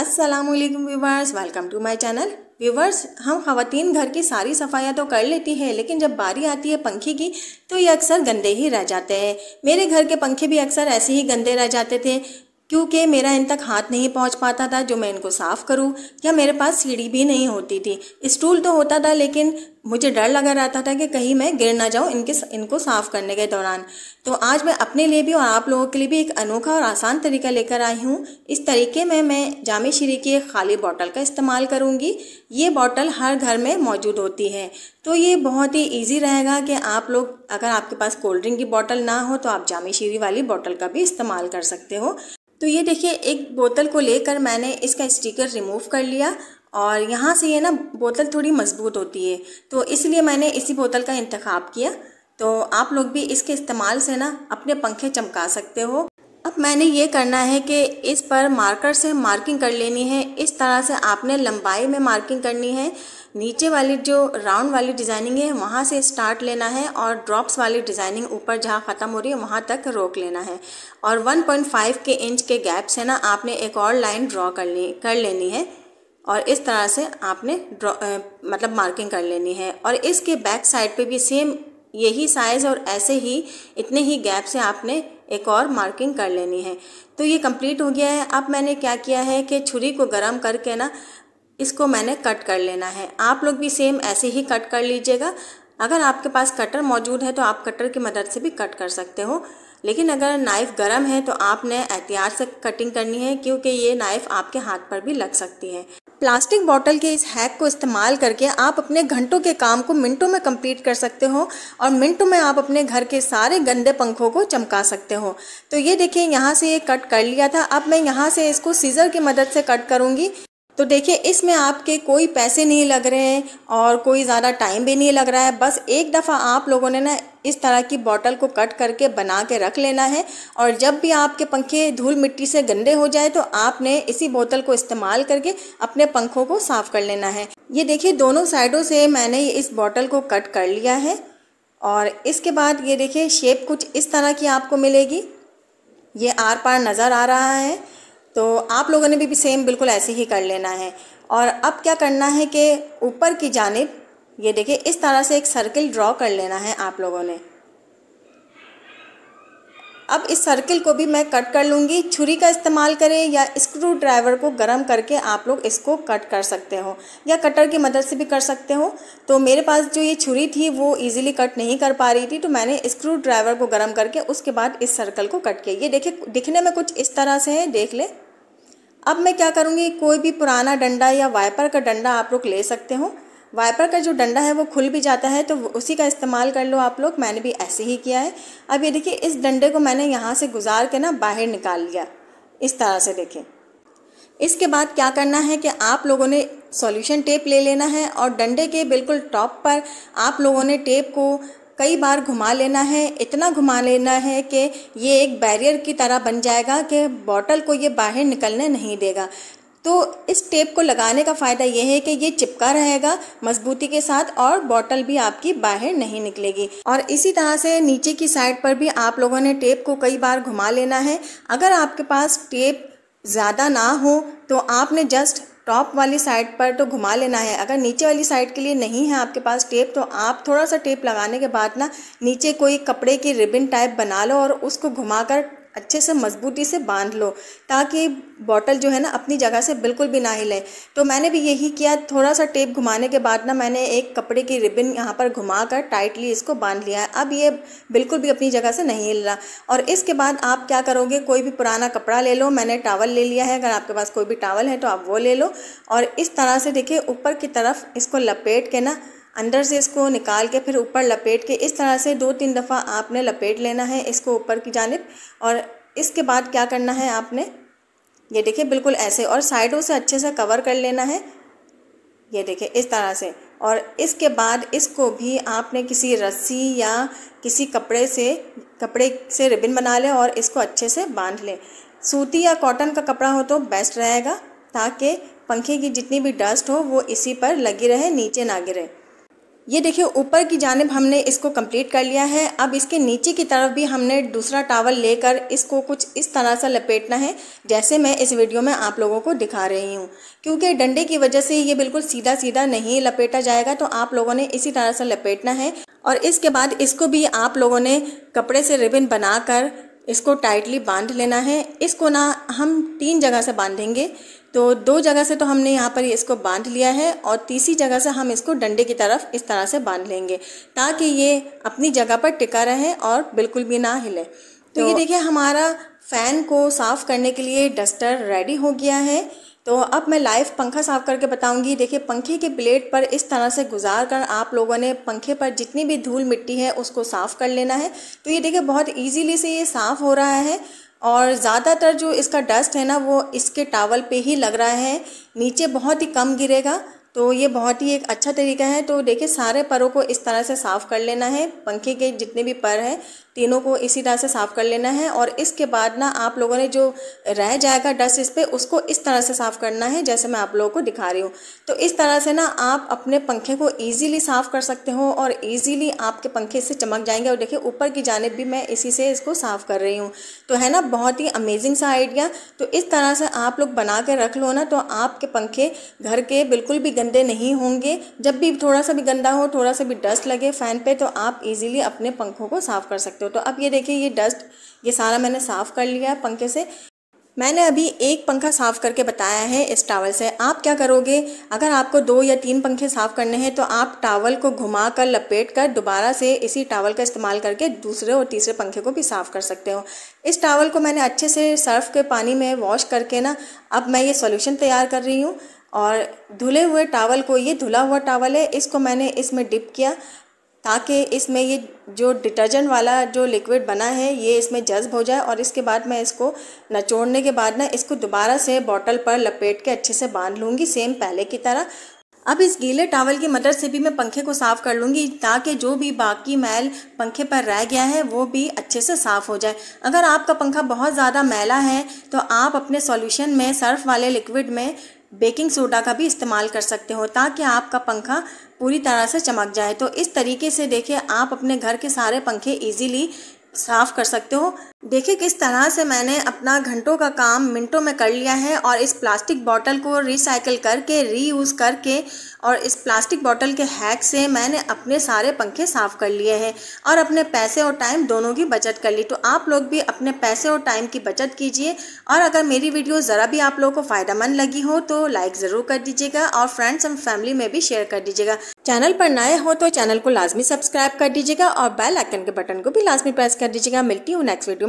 Aslam viewers welcome to my channel viewers हम खातन घर की सारी सफाइयाँ तो कर लेती हैं लेकिन जब बारी आती है पंखे की तो ये अक्सर गंदे ही रह जाते हैं मेरे घर के पंखे भी अक्सर ऐसे ही गंदे रह जाते थे क्योंकि मेरा इन तक हाथ नहीं पहुंच पाता था जो मैं इनको साफ़ करूं या मेरे पास सीढ़ी भी नहीं होती थी स्टूल तो होता था लेकिन मुझे डर लगा रहता था कि कहीं मैं गिर ना जाऊं इनके इनको साफ़ करने के दौरान तो आज मैं अपने लिए भी और आप लोगों के लिए भी एक अनोखा और आसान तरीका लेकर आई हूँ इस तरीके में मैं जाम शीरी की एक खाली बॉटल का इस्तेमाल करूँगी ये बॉटल हर घर में मौजूद होती है तो ये बहुत ही ईजी रहेगा कि आप लोग अगर आपके पास कोल्ड ड्रिंक की बॉटल ना हो तो आप जाम शीरी वाली बॉटल का भी इस्तेमाल कर सकते हो तो ये देखिए एक बोतल को लेकर मैंने इसका स्टिकर रिमूव कर लिया और यहाँ से ये ना बोतल थोड़ी मजबूत होती है तो इसलिए मैंने इसी बोतल का इंतखब किया तो आप लोग भी इसके इस्तेमाल से ना अपने पंखे चमका सकते हो अब मैंने ये करना है कि इस पर मार्कर से मार्किंग कर लेनी है इस तरह से आपने लंबाई में मार्किंग करनी है नीचे वाली जो राउंड वाली डिज़ाइनिंग है वहाँ से स्टार्ट लेना है और ड्रॉप्स वाली डिज़ाइनिंग ऊपर जहाँ ख़त्म हो रही है वहाँ तक रोक लेना है और 1.5 के इंच के गैप से ना आपने एक और लाइन ड्रॉ कर ली कर लेनी है और इस तरह से आपने ड्रॉ मतलब मार्किंग कर लेनी है और इसके बैक साइड पर भी सेम यही साइज़ और ऐसे ही इतने ही गैप से आपने एक और मार्किंग कर लेनी है तो ये कंप्लीट हो गया है अब मैंने क्या किया है कि छुरी को गर्म करके ना इसको मैंने कट कर लेना है आप लोग भी सेम ऐसे ही कट कर लीजिएगा अगर आपके पास कटर मौजूद है तो आप कटर की मदद से भी कट कर सकते हो लेकिन अगर नाइफ़ गर्म है तो आपने एहतियात से कटिंग करनी है क्योंकि ये नाइफ़ आपके हाथ पर भी लग सकती है प्लास्टिक बॉटल के इस हैक को इस्तेमाल करके आप अपने घंटों के काम को मिनटों में कंप्लीट कर सकते हो और मिनटों में आप अपने घर के सारे गंदे पंखों को चमका सकते हो तो ये देखिए यहाँ से ये कट कर लिया था अब मैं यहाँ से इसको सीज़र की मदद से कट करूँगी तो देखिए इसमें आपके कोई पैसे नहीं लग रहे हैं और कोई ज़्यादा टाइम भी नहीं लग रहा है बस एक दफ़ा आप लोगों ने ना इस तरह की बॉटल को कट करके बना के रख लेना है और जब भी आपके पंखे धूल मिट्टी से गंदे हो जाए तो आपने इसी बोतल को इस्तेमाल करके अपने पंखों को साफ़ कर लेना है ये देखिए दोनों साइडों से मैंने इस बॉटल को कट कर लिया है और इसके बाद ये देखिए शेप कुछ इस तरह की आपको मिलेगी ये आर पार नज़र आ रहा है तो आप लोगों ने भी, भी सेम बिल्कुल ऐसे ही कर लेना है और अब क्या करना है कि ऊपर की जानब ये देखिए इस तरह से एक सर्कल ड्रॉ कर लेना है आप लोगों ने अब इस सर्किल को भी मैं कट कर लूँगी छुरी का इस्तेमाल करें या स्क्रू ड्राइवर को गर्म करके आप लोग इसको कट कर सकते हो या कटर की मदद से भी कर सकते हो तो मेरे पास जो ये छुरी थी वो ईजिली कट नहीं कर पा रही थी तो मैंने स्क्रू ड्राइवर को गर्म करके उसके बाद इस सर्कल को कट किया ये देखिए दिखने में कुछ इस तरह से है देख ले अब मैं क्या करूँगी कोई भी पुराना डंडा या वाइपर का डंडा आप लोग ले सकते हो वाइपर का जो डंडा है वो खुल भी जाता है तो उसी का इस्तेमाल कर लो आप लोग मैंने भी ऐसे ही किया है अब ये देखिए इस डंडे को मैंने यहाँ से गुजार के ना बाहर निकाल लिया इस तरह से देखें इसके बाद क्या करना है कि आप लोगों ने सॉल्यूशन टेप ले लेना है और डंडे के बिल्कुल टॉप पर आप लोगों ने टेप को कई बार घुमा लेना है इतना घुमा लेना है कि ये एक बैरियर की तरह बन जाएगा कि बॉटल को ये बाहर निकलने नहीं देगा तो इस टेप को लगाने का फ़ायदा यह है कि ये चिपका रहेगा मजबूती के साथ और बॉटल भी आपकी बाहर नहीं निकलेगी और इसी तरह से नीचे की साइड पर भी आप लोगों ने टेप को कई बार घुमा लेना है अगर आपके पास टेप ज़्यादा ना हो तो आपने जस्ट टॉप वाली साइड पर तो घुमा लेना है अगर नीचे वाली साइड के लिए नहीं है आपके पास टेप तो आप थोड़ा सा टेप लगाने के बाद ना नीचे कोई कपड़े की रिबन टाइप बना लो और उसको घुमाकर अच्छे से मजबूती से बांध लो ताकि बॉटल जो है ना अपनी जगह से बिल्कुल भी ना हिले तो मैंने भी यही किया थोड़ा सा टेप घुमाने के बाद ना मैंने एक कपड़े की रिबन यहाँ पर घुमा कर टाइटली इसको बांध लिया है अब ये बिल्कुल भी अपनी जगह से नहीं हिल रहा और इसके बाद आप क्या करोगे कोई भी पुराना कपड़ा ले लो मैंने टावल ले लिया है अगर आपके पास कोई भी टावल है तो आप वो ले लो और इस तरह से देखिए ऊपर की तरफ इसको लपेट के ना अंदर से इसको निकाल के फिर ऊपर लपेट के इस तरह से दो तीन दफ़ा आपने लपेट लेना है इसको ऊपर की जानब और इसके बाद क्या करना है आपने ये देखिए बिल्कुल ऐसे और साइडों से अच्छे से कवर कर लेना है ये देखिए इस तरह से और इसके बाद इसको भी आपने किसी रस्सी या किसी कपड़े से कपड़े से रिबन बना लें और इसको अच्छे से बांध लें सूती या कॉटन का कपड़ा हो तो बेस्ट रहेगा ताकि पंखे की जितनी भी डस्ट हो वो इसी पर लगी रहे नीचे ना गिरे ये देखिए ऊपर की जानब हमने इसको कंप्लीट कर लिया है अब इसके नीचे की तरफ भी हमने दूसरा टावल लेकर इसको कुछ इस तरह से लपेटना है जैसे मैं इस वीडियो में आप लोगों को दिखा रही हूँ क्योंकि डंडे की वजह से ये बिल्कुल सीधा सीधा नहीं लपेटा जाएगा तो आप लोगों ने इसी तरह से लपेटना है और इसके बाद इसको भी आप लोगों ने कपड़े से रिबिन बनाकर इसको टाइटली बांध लेना है इसको ना हम तीन जगह से बांधेंगे तो दो जगह से तो हमने यहाँ पर इसको बांध लिया है और तीसरी जगह से हम इसको डंडे की तरफ इस तरह से बांध लेंगे ताकि ये अपनी जगह पर टिका रहे और बिल्कुल भी ना हिले तो, तो ये देखिए हमारा फ़ैन को साफ़ करने के लिए डस्टर रेडी हो गया है तो अब मैं लाइव पंखा साफ करके बताऊंगी देखिए पंखे के ब्लेड पर इस तरह से गुजार कर आप लोगों ने पंखे पर जितनी भी धूल मिट्टी है उसको साफ़ कर लेना है तो ये देखिए बहुत ईजीली से ये साफ़ हो रहा है और ज़्यादातर जो इसका डस्ट है ना वो इसके टावल पे ही लग रहा है नीचे बहुत ही कम गिरेगा तो ये बहुत ही एक अच्छा तरीका है तो देखिए सारे परों को इस तरह से साफ़ कर लेना है पंखे के जितने भी पर हैं तीनों को इसी तरह से साफ़ कर लेना है और इसके बाद ना आप लोगों ने जो रह जाएगा डस्ट इस पर उसको इस तरह से साफ़ करना है जैसे मैं आप लोगों को दिखा रही हूँ तो इस तरह से ना आप अपने पंखे को ईजिली साफ़ कर सकते हो और ईजिली आपके पंखे से चमक जाएंगे और देखिए ऊपर की जानब भी मैं इसी से इसको साफ़ कर रही हूँ तो है ना बहुत ही अमेजिंग सा आइडिया तो इस तरह से आप लोग बना के रख लो ना तो आपके पंखे घर के बिल्कुल भी गंदे नहीं होंगे जब भी थोड़ा सा भी गंदा हो थोड़ा सा भी डस्ट लगे फ़ैन पे तो आप इजीली अपने पंखों को साफ़ कर सकते हो तो अब ये देखिए ये डस्ट ये सारा मैंने साफ़ कर लिया है पंखे से मैंने अभी एक पंखा साफ़ करके बताया है इस टावल से आप क्या करोगे अगर आपको दो या तीन पंखे साफ़ करने हैं तो आप टावल को घुमा कर लपेट कर दोबारा से इसी टावल का इस्तेमाल करके दूसरे और तीसरे पंखे को भी साफ़ कर सकते हो इस टावल को मैंने अच्छे से सर्फ के पानी में वॉश करके ना अब मैं ये सोल्यूशन तैयार कर रही हूँ और धुले हुए टावल को ये धुला हुआ टावल है इसको मैंने इसमें डिप किया ताकि इसमें ये जो डिटर्जेंट वाला जो लिक्विड बना है ये इसमें जज्ब हो जाए और इसके बाद मैं इसको नचोड़ने के बाद ना इसको दोबारा से बॉटल पर लपेट के अच्छे से बांध लूँगी सेम पहले की तरह अब इस गीले टावल की मदद से भी मैं पंखे को साफ़ कर लूँगी ताकि जो भी बाकी मैल पंखे पर रह गया है वो भी अच्छे से साफ़ हो जाए अगर आपका पंखा बहुत ज़्यादा मैला है तो आप अपने सॉल्यूशन में सर्फ वाले लिक्विड में बेकिंग सोडा का भी इस्तेमाल कर सकते हो ताकि आपका पंखा पूरी तरह से चमक जाए तो इस तरीके से देखिए आप अपने घर के सारे पंखे इजीली साफ़ कर सकते हो देखिए किस तरह से मैंने अपना घंटों का काम मिनटों में कर लिया है और इस प्लास्टिक बॉटल को रिसाइकल करके रीयूज़ करके और इस प्लास्टिक बॉटल के हैक से मैंने अपने सारे पंखे साफ़ कर लिए हैं और अपने पैसे और टाइम दोनों की बचत कर ली तो आप लोग भी अपने पैसे और टाइम की बचत कीजिए और अगर मेरी वीडियो ज़रा भी आप लोगों को फ़ायदा मंद लगी हो तो लाइक ज़रूर कर दीजिएगा और फ्रेंड्स एंड फैमिली में भी शेयर कर दीजिएगा चैनल पर नए हो तो चैनल को लाजमी सब्सक्राइब कर दीजिएगा और बेल आइकन के बटन को भी लाजमी प्रेस कर दीजिएगा मिलती हूँ नेक्स्ट वीडियो